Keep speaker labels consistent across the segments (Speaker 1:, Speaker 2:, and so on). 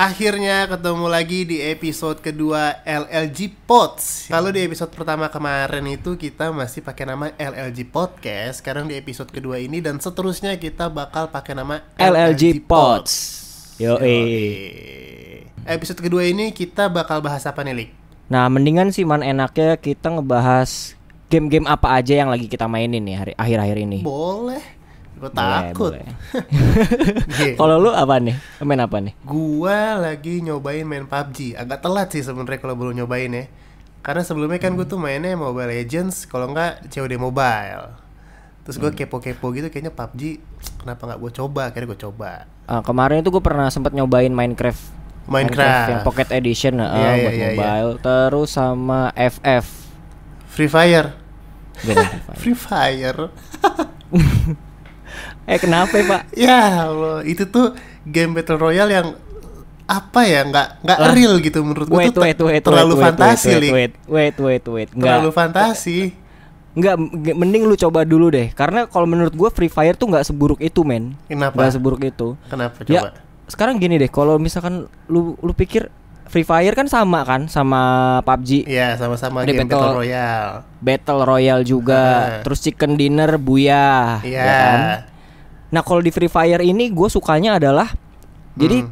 Speaker 1: Akhirnya ketemu lagi di episode kedua LLG Pods. Kalau iya. di episode pertama kemarin itu kita masih pakai nama LLG Podcast, sekarang di episode kedua ini dan seterusnya kita bakal pakai nama
Speaker 2: LLG, Pods. Yo,
Speaker 1: Episode kedua ini kita bakal bahas apa nih, Lik?
Speaker 2: Nah, mendingan sih man enaknya kita ngebahas game-game apa aja yang lagi kita mainin nih hari akhir-akhir ini.
Speaker 1: Boleh. Gue takut.
Speaker 2: Gitu. Kalau lu apa nih? Main apa nih?
Speaker 1: Gua lagi nyobain main PUBG. Agak telat sih sebenarnya kalau belum nyobain ya. Karena sebelumnya kan gue hmm. tuh mainnya Mobile Legends, kalau enggak COD Mobile. Terus gue hmm. kepo-kepo gitu kayaknya PUBG kenapa nggak gue coba? Akhirnya gue
Speaker 2: coba. Uh, kemarin itu gue pernah sempat nyobain Minecraft. Minecraft. Minecraft yang Pocket Edition uh, yeah, iya, buat yeah, iya. mobile. Yeah. Terus sama FF. Free Fire. Free Fire.
Speaker 1: Free Fire eh kenapa ya, pak? Ya Allah, itu tuh game battle royale yang apa ya nggak nggak ah. real gitu menurut gue tuh wait, wait, terlalu wait, fantasi wait, wait,
Speaker 2: wait, wait, wait. Nggak. terlalu fantasi nggak mending lu coba dulu deh karena kalau menurut gue free fire tuh nggak seburuk itu men kenapa nggak seburuk itu kenapa ya, coba ya, sekarang gini deh kalau misalkan lu lu pikir Free Fire kan sama kan sama PUBG. Iya, sama-sama game Battle, Battle Royale. Battle Royale juga. Uh. Terus Chicken Dinner Buya. Iya. Yeah. Kan? Nah kalau di Free Fire ini gue sukanya adalah jadi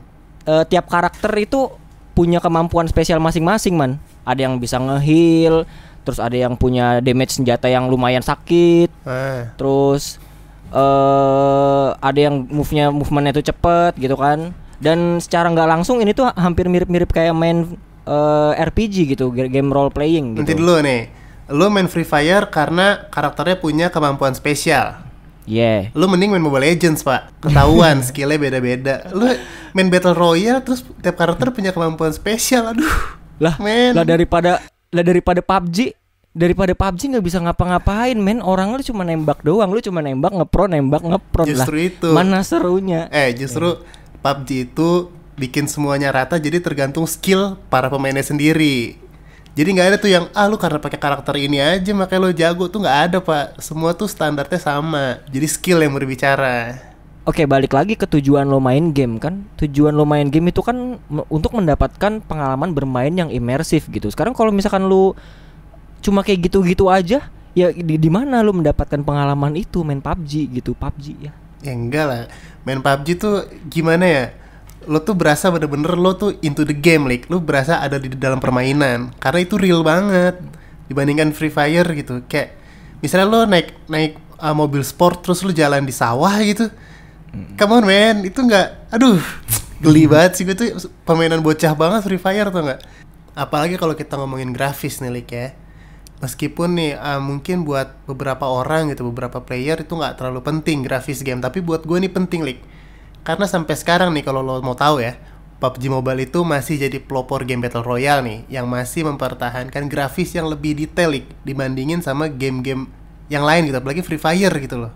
Speaker 2: uh, tiap karakter itu punya kemampuan spesial masing-masing man. Ada yang bisa ngeheal, terus ada yang punya damage senjata yang lumayan sakit, eh. terus uh, ada yang move-nya movementnya itu cepet gitu kan. Dan secara nggak langsung ini tuh hampir mirip-mirip kayak main uh, eh, RPG gitu, game role playing. Gitu. Nanti dulu nih, lo main Free Fire karena
Speaker 1: karakternya punya kemampuan spesial. Iya. Yeah. Lu mending main Mobile Legends, Pak. Ketahuan skillnya beda-beda. Lu main Battle Royale terus tiap karakter punya kemampuan spesial. Aduh.
Speaker 2: Lah, men. lah daripada lah daripada PUBG daripada PUBG nggak bisa ngapa-ngapain men orang lu cuma nembak doang lu cuma nembak ngepro nembak ngepro justru lah. itu mana serunya eh
Speaker 1: justru yeah. PUBG itu bikin semuanya rata jadi tergantung skill para pemainnya sendiri jadi nggak ada tuh yang ah lu karena pakai karakter ini aja makanya lo jago tuh nggak ada pak. Semua tuh standarnya sama. Jadi skill yang berbicara.
Speaker 2: Oke balik lagi ke tujuan lo main game kan. Tujuan lo main game itu kan untuk mendapatkan pengalaman bermain yang imersif gitu. Sekarang kalau misalkan lo cuma kayak gitu-gitu aja, ya di, di mana lu mendapatkan pengalaman itu main PUBG gitu PUBG ya? Ya enggak lah. Main PUBG
Speaker 1: tuh gimana ya? lo tuh berasa bener-bener lo tuh into the game like lo berasa ada di dalam permainan karena itu real banget dibandingkan free fire gitu kayak misalnya lo naik naik uh, mobil sport terus lo jalan di sawah gitu come on man itu nggak aduh geli banget sih gitu tuh permainan bocah banget free fire tuh nggak apalagi kalau kita ngomongin grafis nih like ya meskipun nih uh, mungkin buat beberapa orang gitu beberapa player itu nggak terlalu penting grafis game tapi buat gue nih penting like karena sampai sekarang nih kalau lo mau tahu ya, PUBG Mobile itu masih jadi pelopor game battle royale nih yang masih mempertahankan grafis yang lebih detail dibandingin sama game-game yang lain gitu, apalagi Free Fire gitu loh.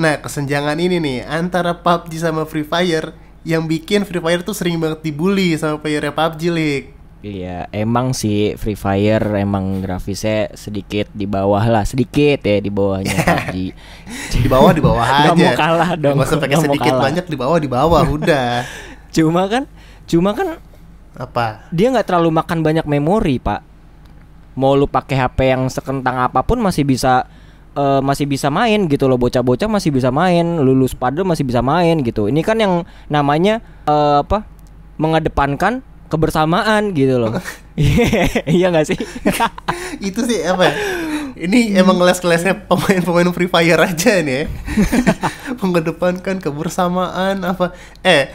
Speaker 1: Nah, kesenjangan ini nih antara PUBG sama Free Fire yang bikin Free Fire tuh sering banget dibully sama player PUBG League.
Speaker 2: Iya, emang sih Free Fire emang grafisnya sedikit di bawah lah, sedikit ya di bawahnya PUBG. di bawah di bawah aja. Gak mau kalah dong. Gak usah pakai sedikit kalah. banyak di bawah di bawah udah. cuma kan, cuma kan apa? Dia nggak terlalu makan banyak memori pak. Mau lu pakai HP yang sekentang apapun masih bisa uh, masih bisa main gitu loh bocah-bocah masih bisa main lulus padu masih bisa main gitu ini kan yang namanya uh, apa mengedepankan kebersamaan gitu loh. iya nggak sih? itu sih apa? Ya? Ini emang les-lesnya
Speaker 1: pemain-pemain Free Fire aja nih. Ya? Mengedepankan kebersamaan apa? Eh,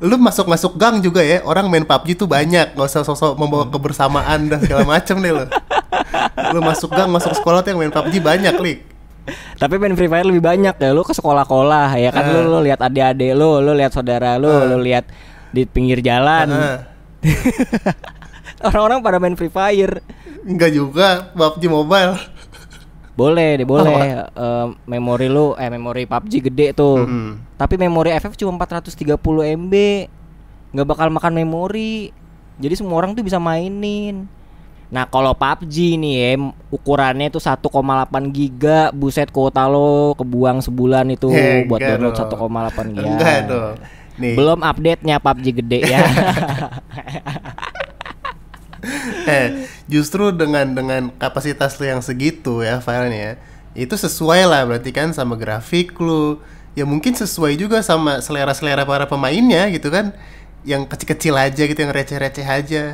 Speaker 1: lu masuk-masuk gang juga ya. Orang main PUBG tuh banyak, nggak usah sosok membawa hmm. kebersamaan dan segala macem nih lo. Lu masuk gang, masuk sekolah tuh yang main PUBG banyak,
Speaker 2: Lik. Tapi main Free Fire lebih banyak ya. Lu ke sekolah-sekolah ya kan uh. lu, ah. lu lihat adik-adik lu, lu lihat saudara lu, uh. lu lihat di pinggir jalan. Uh Orang-orang pada main Free Fire. Enggak juga, PUBG Mobile. Boleh deh, boleh. Oh. Uh, memori lu eh memori PUBG gede tuh. Mm -hmm. Tapi memori FF cuma 430 MB. nggak bakal makan memori. Jadi semua orang tuh bisa mainin. Nah kalau PUBG nih ya ukurannya itu 1,8 giga buset kuota lo kebuang sebulan itu yeah, buat download 1,8 giga. Enggak dong. Nih. Belum update-nya PUBG gede ya.
Speaker 1: eh, justru dengan dengan kapasitas lu yang segitu ya filenya, itu sesuai lah berarti kan sama grafik lu. Ya mungkin sesuai juga sama selera-selera para pemainnya gitu kan. Yang kecil-kecil aja gitu, yang receh-receh aja.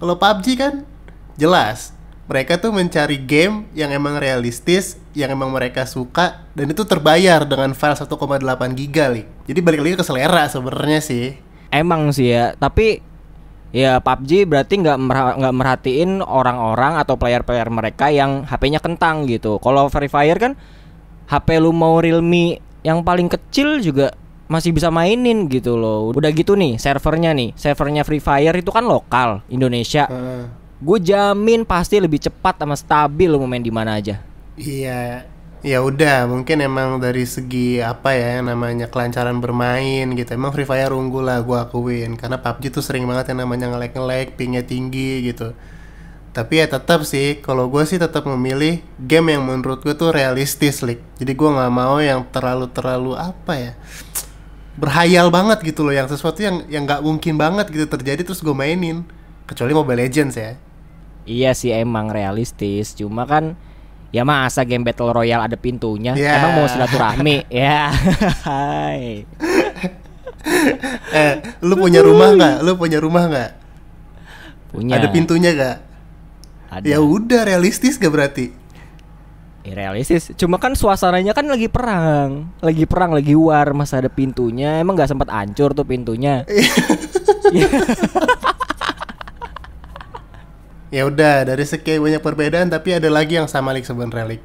Speaker 1: Kalau PUBG kan jelas mereka tuh mencari game yang emang realistis, yang emang mereka suka, dan itu terbayar dengan file 1,8 giga nih. Jadi balik lagi ke selera
Speaker 2: sebenarnya sih. Emang sih ya, tapi ya PUBG berarti nggak nggak merhatiin orang-orang atau player-player mereka yang HP-nya kentang gitu. Kalau Free Fire kan HP lu mau Realme yang paling kecil juga masih bisa mainin gitu loh. Udah gitu nih servernya nih, servernya Free Fire itu kan lokal Indonesia. Uh gue jamin pasti lebih cepat sama stabil lo main di mana aja.
Speaker 1: Iya, ya udah mungkin emang dari segi apa ya namanya kelancaran bermain gitu emang Free Fire unggul lah gue akuin karena PUBG tuh sering banget yang namanya ngelek ngelek pingnya tinggi gitu tapi ya tetap sih kalau gue sih tetap memilih game yang menurut gue tuh realistis lik jadi gue nggak mau yang terlalu terlalu apa ya berhayal banget gitu loh
Speaker 2: yang sesuatu yang
Speaker 1: yang nggak mungkin banget gitu terjadi terus gue mainin kecuali Mobile
Speaker 2: Legends ya Iya sih emang realistis, cuma kan ya masa game battle royale ada pintunya. Yeah. Emang mau silaturahmi ya. eh, lu punya rumah nggak? Lu punya rumah nggak? Punya. Ada pintunya nggak? Ada. Ya udah realistis gak berarti? Ya, realistis. Cuma kan suasananya kan lagi perang, lagi perang, lagi war, masa ada pintunya. Emang nggak sempat hancur tuh pintunya. Iya.
Speaker 1: Ya udah, dari sekian banyak perbedaan tapi ada lagi yang sama Lik sebenarnya Lik.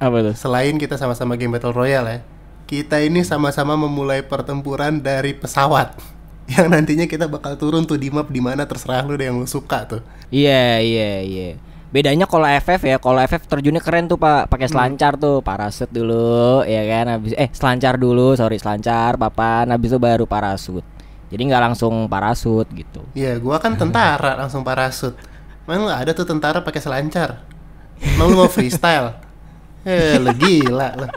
Speaker 1: Apa tuh? Selain kita sama-sama game Battle Royale ya. Kita ini sama-sama memulai pertempuran dari pesawat. Yang nantinya kita bakal turun tuh di map di mana terserah lu deh yang lu suka tuh.
Speaker 2: Iya, yeah, iya, yeah, iya. Yeah. Bedanya kalau FF ya, kalau FF terjunnya keren tuh Pak, pakai hmm. selancar hmm. tuh, parasut dulu ya kan habis eh selancar dulu, sorry selancar, papan habis itu baru parasut. Jadi nggak langsung parasut gitu.
Speaker 1: Iya, gua kan tentara langsung parasut. Emang nggak ada tuh tentara pakai selancar? Emang lu mau freestyle? eh, lu
Speaker 2: gila lah.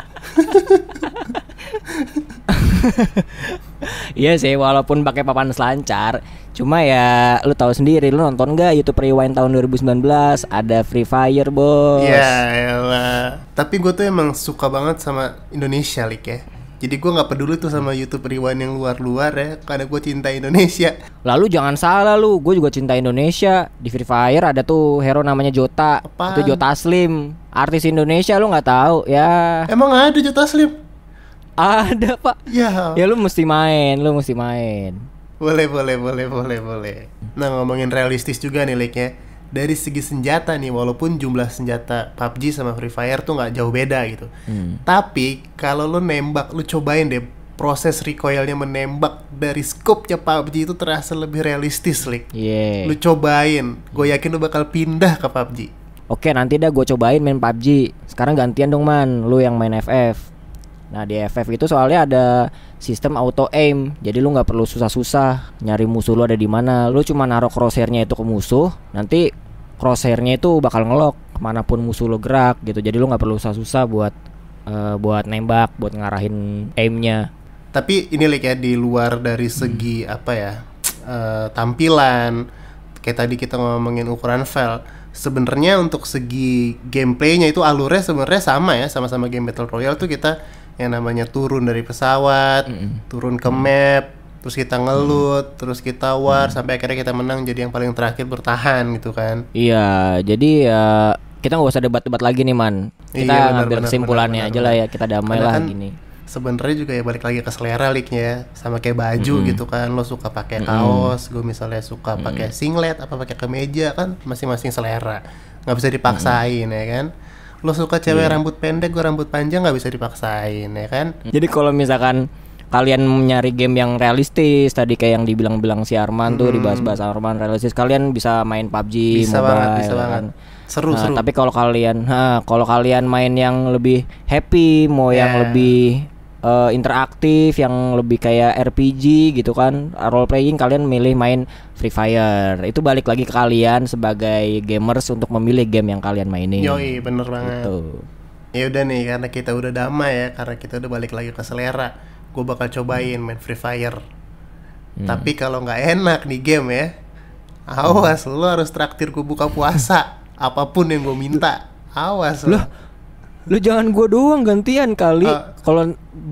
Speaker 2: iya sih, walaupun pakai papan selancar, cuma ya lu tahu sendiri lu nonton gak YouTube Rewind tahun 2019 ada Free Fire, Bos. Iya, yeah, Tapi gue tuh
Speaker 1: emang suka banget sama Indonesia, Lik ya jadi gue nggak peduli tuh sama YouTube Rewind yang luar-luar ya, karena gue cinta Indonesia.
Speaker 2: Lalu jangan salah lu, gue juga cinta Indonesia. Di Free Fire ada tuh hero namanya Jota, Apaan? itu Jota Slim, artis Indonesia lu nggak tahu ya?
Speaker 1: Emang ada Jota Slim? Ada pak. Ya.
Speaker 2: Ya lu mesti main, lu mesti main.
Speaker 1: Boleh, boleh, boleh, boleh, boleh. Nah ngomongin realistis juga nih like-nya dari segi senjata nih walaupun jumlah senjata PUBG sama Free Fire tuh nggak jauh beda gitu. Hmm. Tapi kalau lo nembak lo cobain deh proses recoilnya menembak dari scope-nya PUBG itu terasa lebih realistis, Lik.
Speaker 2: Yeah. lo
Speaker 1: cobain, gue yakin lo bakal pindah ke PUBG.
Speaker 2: Oke, nanti dah gue cobain main PUBG. Sekarang gantian dong, Man. lo yang main FF. Nah di FF itu soalnya ada sistem auto aim, jadi lu nggak perlu susah-susah nyari musuh lu ada di mana. Lu cuma naruh crosshairnya itu ke musuh, nanti crosshairnya itu bakal ngelok kemanapun musuh lu gerak gitu. Jadi lu nggak perlu susah-susah buat uh, buat nembak, buat ngarahin aimnya.
Speaker 1: Tapi ini like ya di luar dari hmm. segi hmm. apa ya uh, tampilan, kayak tadi kita ngomongin ukuran file sebenarnya untuk segi gameplaynya itu alurnya sebenarnya sama ya sama-sama game battle royale tuh kita yang namanya turun dari pesawat, mm turun ke map, terus kita ngelut, hmm. terus kita war hmm. sampai akhirnya kita menang jadi yang paling terakhir bertahan gitu kan.
Speaker 2: Iya, jadi ya kita nggak usah debat-debat lagi nih man. Kita iya, benar, ngambil kesimpulannya aja lah ya kita damai lah kan gini.
Speaker 1: Sebenarnya juga ya balik lagi ke selera liknya sama kayak baju mm gitu kan lo suka pakai kaos, mm -hmm. gue misalnya suka mm pakai singlet apa pakai kemeja kan masing-masing selera nggak bisa dipaksain mm ya kan lo suka cewek yeah. rambut pendek gue rambut panjang nggak bisa dipaksain ya kan jadi
Speaker 2: kalau misalkan kalian nyari game yang realistis tadi kayak yang dibilang-bilang si Arman hmm. tuh dibahas-bahas Arman realistis kalian bisa main PUBG bisa mobile banget, bisa ya kan. banget seru nah, seru tapi kalau kalian ha kalau kalian main yang lebih happy mau yeah. yang iya. lebih uh, interaktif yang lebih kayak RPG gitu kan role playing kalian milih main Free Fire itu balik lagi ke kalian sebagai gamers untuk memilih game yang kalian mainin yoi bener banget gitu.
Speaker 1: ya udah nih karena kita udah damai ya karena kita udah balik lagi ke selera gue bakal cobain main Free Fire hmm. tapi kalau nggak enak nih game ya awas hmm. lo harus traktir gue buka puasa apapun yang gue minta awas
Speaker 2: loh, lo. Lu jangan gue doang gantian kali. Uh, kalau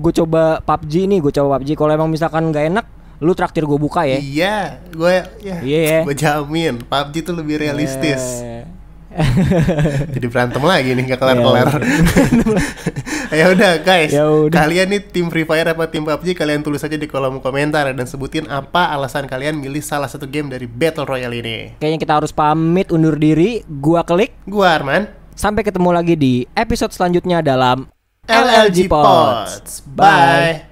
Speaker 2: gue coba PUBG ini gue coba PUBG. Kalau emang misalkan nggak enak, lu traktir gue buka ya.
Speaker 1: Iya, gue ya. Iya. Yeah. Gue jamin PUBG itu lebih eh. realistis. Yeah. Jadi berantem lagi nih gak kelar-kelar. Iya, ya udah guys, Yaudah. kalian nih tim Free Fire apa tim PUBG kalian tulis aja di kolom komentar dan sebutin apa alasan kalian milih salah satu game dari Battle Royale ini. Kayaknya kita harus pamit
Speaker 2: undur diri. Gua klik. Gua Arman. Sampai ketemu lagi di episode selanjutnya dalam LLG Pods. Bye. Bye.